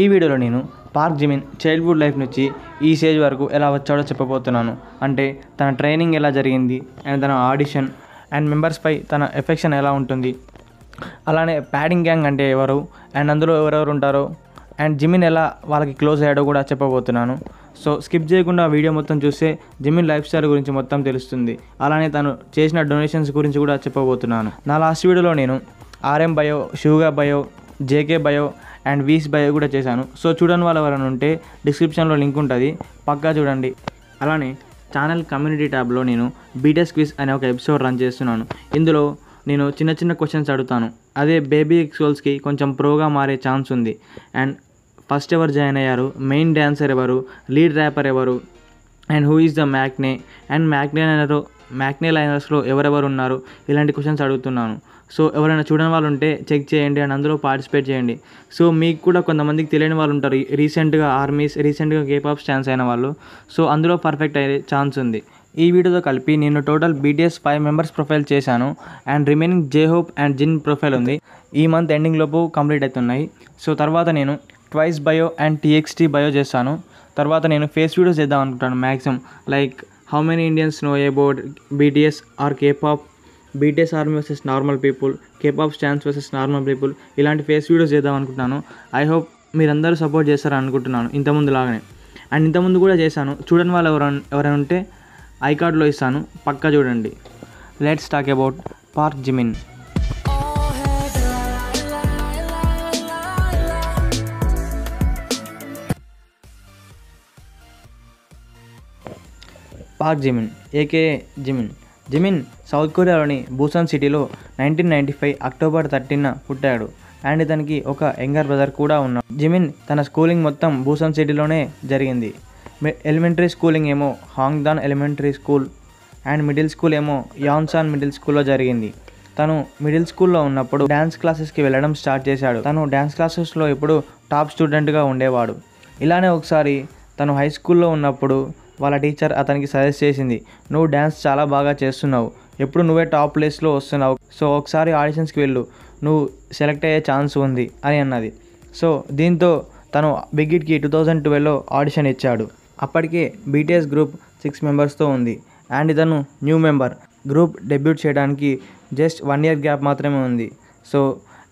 ఈ వీడియోలో నేను పార్క్ జిమిన్ చైల్డ్హుడ్ లైఫ్ నుంచి ఈ స్టేజ్ వరకు ఎలా వచ్చాడో చెప్పబోతున్నాను అంటే తన ట్రైనింగ్ ఎలా జరిగింది అండ్ తన ఆడిషన్ అండ్ మెంబర్స్పై తన ఎఫెక్షన్ ఎలా ఉంటుంది అలానే ప్యాడింగ్ గ్యాంగ్ అంటే ఎవరు అండ్ అందులో ఎవరెవరు ఉంటారో అండ్ జిమిన్ ఎలా వాళ్ళకి క్లోజ్ అయ్యాడో కూడా చెప్పబోతున్నాను సో స్కిప్ చేయకుండా వీడియో మొత్తం చూస్తే జిమిన్ లైఫ్ స్టైల్ గురించి మొత్తం తెలుస్తుంది అలానే తను చేసిన డొనేషన్స్ గురించి కూడా చెప్పబోతున్నాను నా లాస్ట్ వీడియోలో నేను RM bio Suga bio JK bio and V's bio కూడా చేశాను సో చూడని వాళ్ళు ఎవరైనా ఉంటే డిస్క్రిప్షన్లో లింక్ ఉంటుంది పక్కా చూడండి అలానే ఛానల్ కమ్యూనిటీ ట్యాబ్లో నేను బీటెస్ క్విజ్ అనే ఒక ఎపిసోడ్ రన్ చేస్తున్నాను ఇందులో నేను చిన్న చిన్న క్వశ్చన్స్ అడుగుతాను అదే బేబీ ఎక్స్కోల్స్కి కొంచెం ప్రోగా మారే ఛాన్స్ ఉంది అండ్ ఫస్ట్ ఎవరు జాయిన్ అయ్యారు మెయిన్ డ్యాన్సర్ ఎవరు లీడ్ ర్యాపర్ ఎవరు and who is the మ్యాక్నే and మ్యాక్నే liner మ్యాక్నే లైనర్స్లో ఎవరెవరు ఉన్నారు ఇలాంటి క్వశ్చన్స్ అడుగుతున్నాను సో ఎవరైనా చూడని వాళ్ళు ఉంటే చెక్ చేయండి అండ్ అందులో పార్టిసిపేట్ చేయండి సో మీకు కూడా కొంతమందికి తెలియని వాళ్ళు ఉంటారు రీసెంట్గా ఆర్మీస్ రీసెంట్గా కేపాప్స్ ఛాన్స్ అయిన వాళ్ళు సో అందులో పర్ఫెక్ట్ అయ్యే ఛాన్స్ ఉంది ఈ వీడియోతో కలిపి నేను total BTS five members profile చేశాను and remaining J Hope and Jin profile ఉంది ఈ మంత్ ఎండింగ్ లోపు కంప్లీట్ అవుతున్నాయి సో తర్వాత నేను Twice bio and TXT bio చేస్తాను తర్వాత నేను ఫేస్ వీడియోస్ చేద్దాం అనుకుంటాను maximum like how many Indians know about BTS or K pop BTS army versus normal people K pop stans versus normal people ఇలాంటి ఫేస్ వీడియోస్ చేద్దాం అనుకుంటున్నాను ఐ హోప్ మీరందరూ support చేస్తారని అనుకుంటున్నాను ఇంతకుముందు లాగానే అండ్ ఇంతకుముందు కూడా చేశాను చూడని వాళ్ళు ఎవరైనా ఎవరైనా ఉంటే ఐ కార్డ్లో ఇస్తాను పక్కా చూడండి let's talk about Park Jimin Park Jimin aka Jimin Jimin South కొరియాలోని బూసాన్ సిటీలో nineteen ninety five October thirteen పుట్టాడు అండ్ ఇతనికి ఒక యంగర్ బ్రదర్ కూడా ఉన్నాడు జిమిన్ తన స్కూలింగ్ మొత్తం బూసాన్ సిటీలోనే జరిగింది ఎలిమెంటరీ స్కూలింగ్ ఏమో హాంగ్దాన్ elementary school and middle school ఏమో యాన్సాన్ మిడిల్ స్కూల్లో జరిగింది తను మిడిల్ స్కూల్లో ఉన్నప్పుడు డ్యాన్స్ క్లాసెస్కి వెళ్ళడం స్టార్ట్ చేశాడు తను డ్యాన్స్ క్లాసెస్లో ఇప్పుడు టాప్ స్టూడెంట్గా ఉండేవాడు ఇలానే ఒకసారి తను హై స్కూల్లో ఉన్నప్పుడు వాళ్ళ టీచర్ అతనికి సజెస్ట్ చేసింది నువ్వు డ్యాన్స్ చాలా బాగా చేస్తున్నావు ఎప్పుడు నువ్వే టాప్ ప్లేస్లో వస్తున్నావు సో ఒకసారి ఆడిషన్స్కి వెళ్ళు నువ్వు సెలెక్ట్ అయ్యే ఛాన్స్ ఉంది అని అన్నది సో దీంతో తను బిగ్ హిట్కి టూ థౌజండ్ ట్వెల్వ్లో ఆడిషన్ ఇచ్చాడు అప్పటికే బీటీఎస్ గ్రూప్ సిక్స్ మెంబర్స్తో ఉంది అండ్ ఇతను న్యూ మెంబర్ గ్రూప్ డెబ్యూట్ చేయడానికి జస్ట్ వన్ ఇయర్ గ్యాప్ మాత్రమే ఉంది సో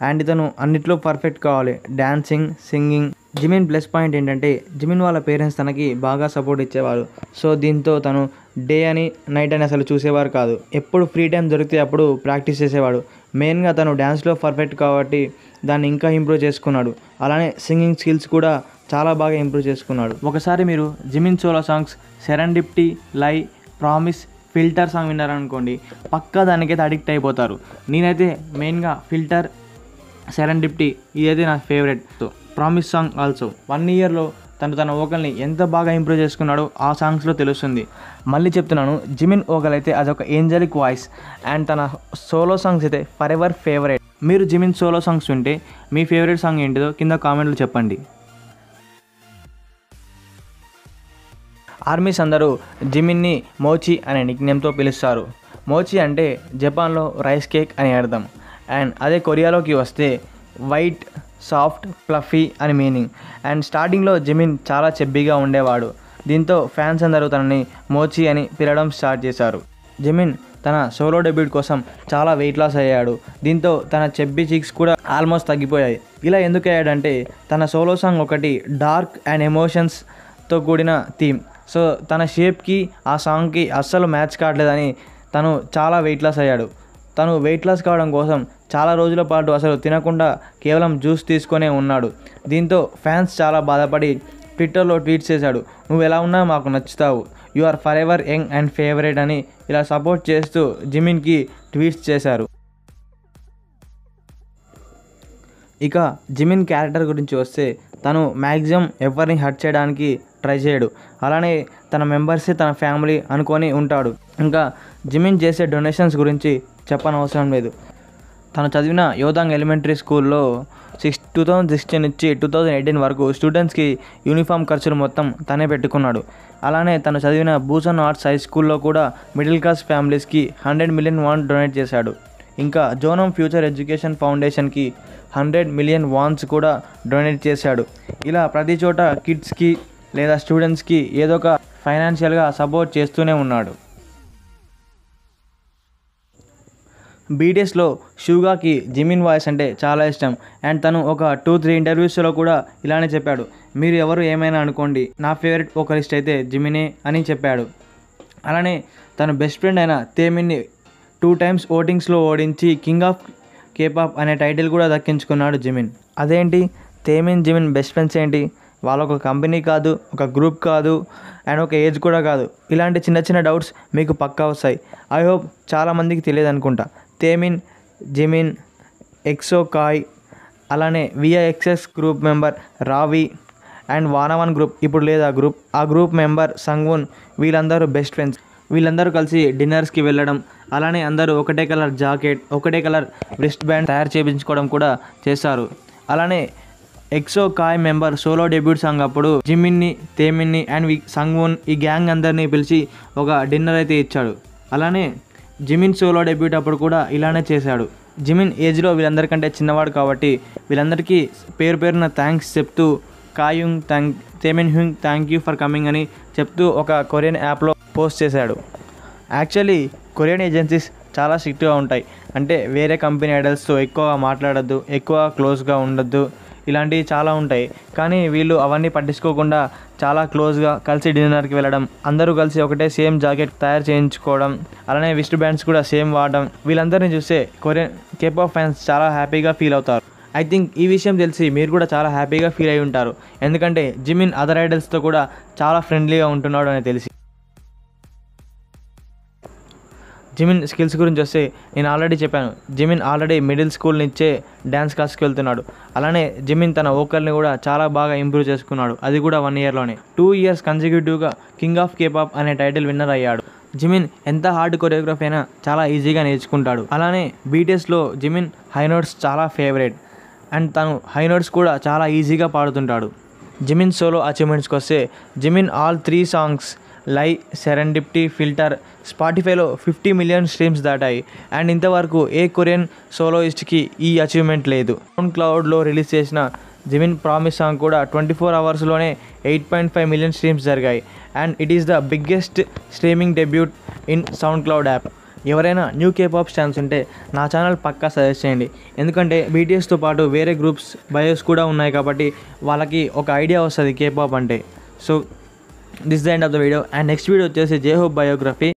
అండ్ ఇతను అన్నిట్లో పర్ఫెక్ట్ కావాలి dancing singing Jimin plus point ఏంటంటే జిమిన్ వాళ్ళ పేరెంట్స్ తనకి బాగా సపోర్ట్ ఇచ్చేవారు సో దీంతో తను డే అని నైట్ అని అసలు చూసేవారు కాదు ఎప్పుడు ఫ్రీ టైం దొరికితే అప్పుడు ప్రాక్టీస్ చేసేవాడు మెయిన్గా తను డ్యాన్స్లో పర్ఫెక్ట్ కాబట్టి దాన్ని ఇంకా ఇంప్రూవ్ చేసుకున్నాడు అలానే సింగింగ్ స్కిల్స్ కూడా చాలా బాగా ఇంప్రూవ్ చేసుకున్నాడు ఒకసారి మీరు Jimin solo songs serendipity lie promise filter song విన్నారనుకోండి పక్కా దానికైతే అడిక్ట్ అయిపోతారు నేనైతే మెయిన్గా ఫిల్టర్ సెరండిప్టీ ఇదైతే నా favourite promise song also one ఇయర్లో తను తన ఓకల్ని ఎంత బాగా ఇంప్రూవ్ చేసుకున్నాడో ఆ సాంగ్స్లో తెలుస్తుంది మళ్ళీ చెప్తున్నాను జిమిన్ ఓకల్ అయితే అదొక ఏంజలిక్ వాయిస్ అండ్ తన సోలో సాంగ్స్ అయితే ఫర్ ఎవర్ ఫేవరెట్ మీరు జిమిన్ సోలో సాంగ్స్ ఉంటే మీ ఫేవరెట్ సాంగ్ ఏంటిదో కింద కామెంట్లు చెప్పండి ఆర్మీస్ అందరూ జిమిన్ని మోచి అనే నిజ్ఞంతో పిలుస్తారు మోచి అంటే జపాన్లో రైస్ కేక్ అని అర్థం అండ్ అదే కొరియాలోకి వస్తే వైట్ సాఫ్ట్ ఫ్లఫీ అని మీనింగ్ అండ్ స్టార్టింగ్లో జమీన్ చాలా చెబ్బీగా ఉండేవాడు దీంతో ఫ్యాన్స్ అందరూ తనని మోచి అని పిలడం స్టార్ట్ చేశారు జమీన్ తన సోలో డెబ్యూట్ కోసం చాలా వెయిట్ లాస్ అయ్యాడు దీంతో తన చెబ్బి చీక్స్ కూడా ఆల్మోస్ట్ తగ్గిపోయాయి ఇలా ఎందుకు అయ్యాడంటే తన సోలో సాంగ్ ఒకటి డార్క్ అండ్ ఎమోషన్స్తో కూడిన థీమ్ సో తన షేప్కి ఆ సాంగ్కి అస్సలు మ్యాచ్ కావట్లేదని తను చాలా వెయిట్ లాస్ అయ్యాడు తను వెయిట్ లాస్ కావడం కోసం చాలా రోజుల పాటు అసలు తినకుండా కేవలం జ్యూస్ తీసుకొనే ఉన్నాడు దీంతో ఫ్యాన్స్ చాలా బాధపడి ట్విట్టర్లో ట్వీట్ చేశాడు నువ్వు ఎలా ఉన్నా మాకు నచ్చుతావు you are forever young and favourite అని ఇలా సపోర్ట్ చేస్తూ జిమిన్కి ట్వీట్స్ చేశారు ఇక జిమిన్ క్యారెక్టర్ గురించి వస్తే తను మ్యాక్సిమం ఎవరిని హర్ట్ చేయడానికి ట్రై చేయడు అలానే తన మెంబర్సే తన ఫ్యామిలీ అనుకొని ఉంటాడు ఇంకా జిమిన్ చేసే డొనేషన్స్ గురించి చెప్పనవసరం లేదు తను చదివిన యోదాంగ్ ఎలిమెంటరీ స్కూల్లో సిక్స్ టూ థౌజండ్ సిక్స్టీన్ నుంచి టూ థౌజండ్ ఎయిటీన్ వరకు స్టూడెంట్స్కి యూనిఫామ్ ఖర్చులు మొత్తం తనే పెట్టుకున్నాడు అలానే తను చదివిన భూషణ్ ఆర్ట్స్ హై స్కూల్లో కూడా మిడిల్ క్లాస్ ఫ్యామిలీస్కి హండ్రెడ్ మిలియన్ వాన్ డొనేట్ చేశాడు ఇంకా జోనం ఫ్యూచర్ ఎడ్యుకేషన్ ఫౌండేషన్కి హండ్రెడ్ మిలియన్ వాన్స్ కూడా డొనేట్ చేశాడు ఇలా ప్రతి చోట కిడ్స్కి లేదా స్టూడెంట్స్కి ఏదో ఒక ఫైనాన్షియల్గా సపోర్ట్ చేస్తూనే ఉన్నాడు బీటీఎస్లో షుగాకి జిమిన్ వాయిస్ అంటే చాలా ఇష్టం అండ్ తను ఒక టూ త్రీ ఇంటర్వ్యూస్లో కూడా ఇలానే చెప్పాడు మీరు ఎవరు ఏమైనా అనుకోండి నా ఫేవరెట్ లిస్ట్ అయితే జిమినే అని చెప్పాడు అలానే తన బెస్ట్ ఫ్రెండ్ అయిన తేమిన్ని టూ టైమ్స్ ఓటింగ్స్లో ఓడించి కింగ్ ఆఫ్ కేపాప్ అనే టైటిల్ కూడా దక్కించుకున్నాడు జిమిన్ అదేంటి తేమిన్ జిమిన్ బెస్ట్ ఫ్రెండ్స్ ఏంటి వాళ్ళ ఒక కంపెనీ కాదు ఒక గ్రూప్ కాదు అండ్ ఒక ఏజ్ కూడా కాదు ఇలాంటి చిన్న చిన్న డౌట్స్ మీకు పక్కా వస్తాయి ఐ హోప్ చాలామందికి తెలియదు అనుకుంటా తేమిన్ జిమిన్ ఎక్సోకాయ్ అలానే VIXX group member Ravi and Wanna One group ఇప్పుడు లేదు ఆ గ్రూప్ ఆ గ్రూప్ మెంబర్ సంగున్ వీళ్ళందరూ బెస్ట్ ఫ్రెండ్స్ వీళ్ళందరూ కలిసి డిన్నర్స్కి వెళ్ళడం అలానే అందరూ ఒకటే కలర్ జాకెట్ ఒకటే కలర్ రిస్ట్ బ్యాండ్ తయారు చేయించుకోవడం కూడా చేస్తారు అలానే ఎక్సో కాయ్ మెంబర్ సోలో డెబ్యూట్ సాంగ్ అప్పుడు జిమిన్ని తేమిన్ని అండ్ సంగ్వున్ ఈ గ్యాంగ్ అందరినీ పిలిచి ఒక డిన్నర్ అయితే ఇచ్చాడు అలానే జిమిన్ షోలో డెబ్యూట్ అప్పుడు కూడా ఇలానే చేశాడు జిమిన్ ఏజ్లో వీళ్ళందరికంటే చిన్నవాడు కాబట్టి వీళ్ళందరికీ పేరు పేరున థ్యాంక్స్ చెప్తూ కాయుంగ్ thank Taemin hyung thank you for coming అని చెప్తూ ఒక కొరియన్ యాప్లో పోస్ట్ చేశాడు యాక్చువల్లీ కొరియన్ ఏజెన్సీస్ చాలా స్ట్రిక్ట్గా ఉంటాయి అంటే వేరే కంపెనీ ఐడల్స్తో ఎక్కువగా మాట్లాడద్దు ఎక్కువ క్లోజ్గా ఉండొద్దు ఇలాంటివి చాలా ఉంటాయి కానీ వీళ్ళు అవన్నీ పట్టించుకోకుండా చాలా క్లోజ్గా కలిసి డిన్నర్కి వెళ్ళడం అందరూ కలిసి ఒకటే సేమ్ జాకెట్ తయారు చేయించుకోవడం అలానే విస్ట్ బ్యాండ్స్ కూడా సేమ్ వాడడం వీళ్ళందరినీ చూస్తే కొరియన్ కేపాప్ ఫ్యాన్స్ చాలా హ్యాపీగా ఫీల్ అవుతారు ఐ థింక్ ఈ విషయం తెలిసి మీరు కూడా చాలా హ్యాపీగా ఫీల్ అయి ఉంటారు ఎందుకంటే జిమిన్ అదర్ ఐడల్స్తో కూడా చాలా ఫ్రెండ్లీగా ఉంటున్నాడు అని తెలిసి జిమిన్ స్కిల్స్ గురించి వస్తే నేను ఆల్రెడీ చెప్పాను జిమిన్ ఆల్రెడీ మిడిల్ స్కూల్ నుంచే డ్యాన్స్ క్లాస్కి వెళ్తున్నాడు అలానే జిమిన్ తన ఓకల్ని కూడా చాలా బాగా ఇంప్రూవ్ చేసుకున్నాడు అది కూడా వన్ ఇయర్లోనే టూ ఇయర్స్ కన్సిక్యూటివ్గా కింగ్ ఆఫ్ కేపాప్ అనే టైటిల్ విన్నర్ అయ్యాడు జిమిన్ ఎంత హార్డ్ కొరియోగ్రఫీ అయినా చాలా ఈజీగా నేర్చుకుంటాడు అలానే బీటీఎస్లో జిమిన్ హై నోట్స్ చాలా ఫేవరెట్ అండ్ తను హై నోట్స్ కూడా చాలా ఈజీగా పాడుతుంటాడు జిమిన్ సోలో అచీవ్మెంట్స్కి వస్తే Zimin all three songs lie serendipity filter స్పాటిఫైలో ఫిఫ్టీ మిలియన్ స్ట్రీమ్స్ దాటాయి అండ్ ఇంతవరకు ఏ కొరియన్ సోలోయిస్ట్కి ఈ అచీవ్మెంట్ లేదు సౌండ్ క్లౌడ్లో రిలీజ్ చేసిన జిమిన్ ప్రామిస్ సాంగ్ కూడా ట్వంటీ ఫోర్ అవర్స్లోనే eight point five million streams జరిగాయి and it is the biggest streaming debut in SoundCloud app ఎవరైనా న్యూ కేపాప్ స్టాన్స్ ఉంటే నా ఛానల్ పక్కా సజెస్ట్ చేయండి ఎందుకంటే బీటీఎస్తో పాటు వేరే గ్రూప్స్ బయోస్ కూడా ఉన్నాయి కాబట్టి వాళ్ళకి ఒక ఐడియా వస్తుంది కేపాప్ అంటే so this is the end of the video and next video is J-Hope biography